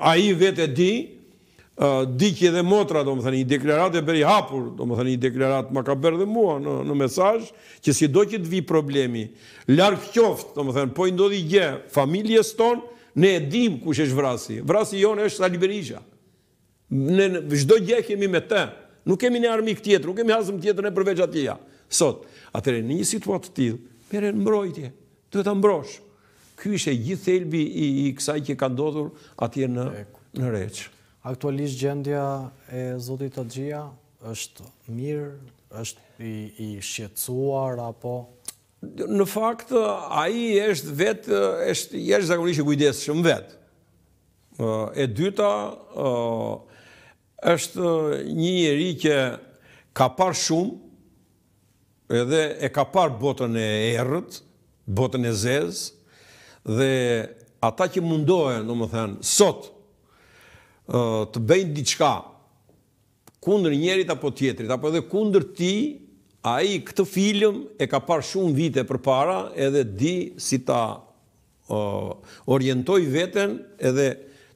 A i vetë e di, kje dhe motra, do më thënë, i deklerat e beri hapur, do më thënë, i deklerat ma ka berë dhe mua në, në mesaj, që si do këtë vi problemi, larkë qoftë, do më thënë, po i ndodhi gje, familjes tonë, ne e dim kush është vrasi, vrasi jonë është Sali Berisha, ne vëzdo gje kemi me te, nuk kemi në armik tjetër, nuk kemi hasëm tjetër në përveç atyja, sot, atëre, në një situatë të tjilë, në mbrojtje, të vetë mbrojshë, ky ishe gjithë thelbi i kësaj që ka ndodhur atje në reqë. Aktualisht gjendja e Zotit Adjia është mirë, është i shqetsuar, apo? Në fakt, a i është vetë, është jeshtë zakonisht i gujdesë shumë vetë. E dyta, është një njeri që ka parë shumë, edhe e ka parë botën e erët, botën e zezë, dhe ata që mundohen, në më thënë, sot, të bëjnë diçka kundër njerit apo tjetrit, apo edhe kundër ti, a i këtë film e ka parë shumë vite për para edhe di si ta orientoj veten edhe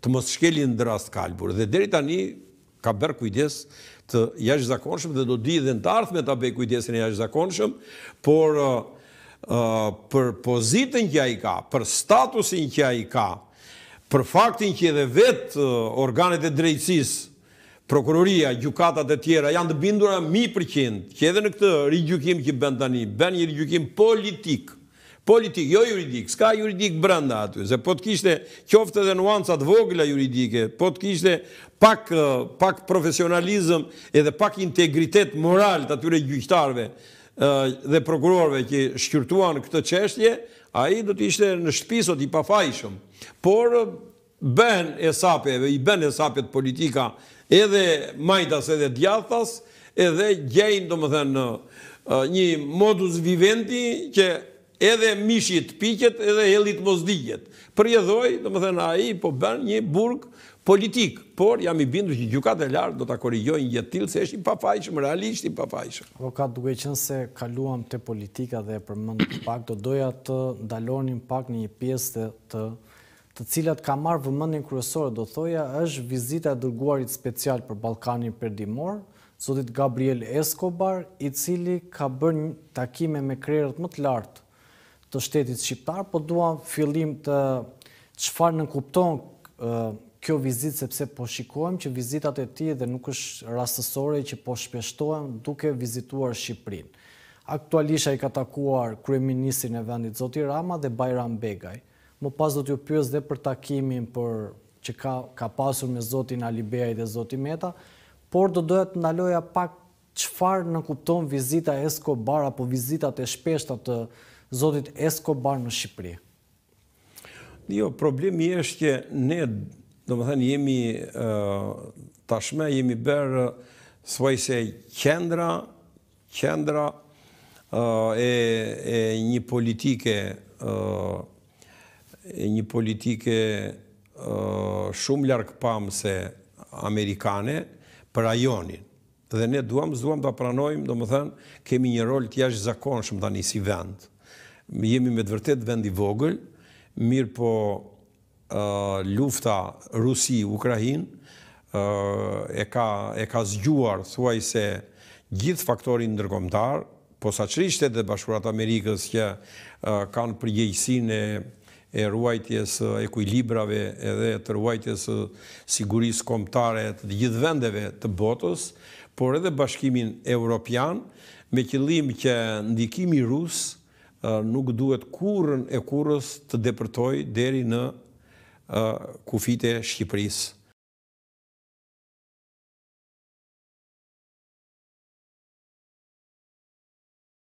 të mos shkelin në drast kalbur. Dhe deri tani ka berë kujdes të jashë zakonshëm dhe do di dhe në të arthme ta bëj kujdesin e jashë zakonshëm, por për pozitën që ja i ka, për statusin që ja i ka, për faktin që edhe vetë organet e drejtsis, prokuroria, gjukatat e tjera, janë të bindura mi përqind, që edhe në këtë rigjukim që bënd tani, bënd një rigjukim politik, politik, jo juridik, s'ka juridik brenda aty, zë po të kishte qofte dhe nuancat vogla juridike, po të kishte pak profesionalizm edhe pak integritet moral të atyre gjyqtarve, dhe prokurorve që shqyrtuan këtë qeshtje, a i do të ishte në shpisot i pafajshëm. Por, ben e sapeve, i ben e sapet politika edhe majtas edhe djathas, edhe gjejnë, do më thënë, një modus vivendi që edhe mishit piket edhe helit mos digjet. Për jedhoj, do më thënë, a i po ben një burg politik, por jam i bindu që gjukat e lartë do të korijojnë jetil se eshtë i pafajshëm, realisht i pafajshëm. Avokat, duke qënë se kaluam të politika dhe për mëndë pak, do doja të ndalonim pak një pjesë të të cilat ka marrë vëmëndin kërësore, do thoja, është vizita e dërguarit special për Balkani për Dimor, zotit Gabriel Eskobar, i cili ka bërë një takime me krerët më të lartë të shtetit shqiptar, po duham fillim të qëfar në kuptonë kjo vizit sepse po shikojmë që vizitat e ti dhe nuk është rastësore që po shpeshtojmë duke vizituar Shqiprin. Aktualisha i ka takuar kreminisin e vendit Zoti Rama dhe Bajram Begaj. Më pas do t'ju pyës dhe për takimin për që ka pasur me Zotin Alibeaj dhe Zotin Meta, por do dohet në ndaloja pak qëfar në kupton vizita e Skobar apo vizitat e shpeshtat të Zotit Eskobar në Shqipëri? Jo, problemi është që ne do më thënë, jemi tashme, jemi berë svoj se kendra, kendra e, një politike, e një politike shumë larkë pamë se Amerikane për ajonin. Dhe ne duham, zduham të apranojmë, do më thënë, kemi një rol të jashtë zakonshëm të anisi vend. Jemi me të vërtet vend i vogël, mirë po lufta Rusi-Ukrahin e ka zgjuar, thuaj se gjithë faktorin ndërkomtar, po sa qërishtet dhe bashkurat Amerikës që kanë përgjegjësin e e ruajtjes e kujlibrave edhe të ruajtjes sigurisë komptare të gjithë vendeve të botës, por edhe bashkimin europian, me qëllim që ndikimi rusë nuk duhet kurën e kurës të depërtoj deri në a kufite Shqipërisë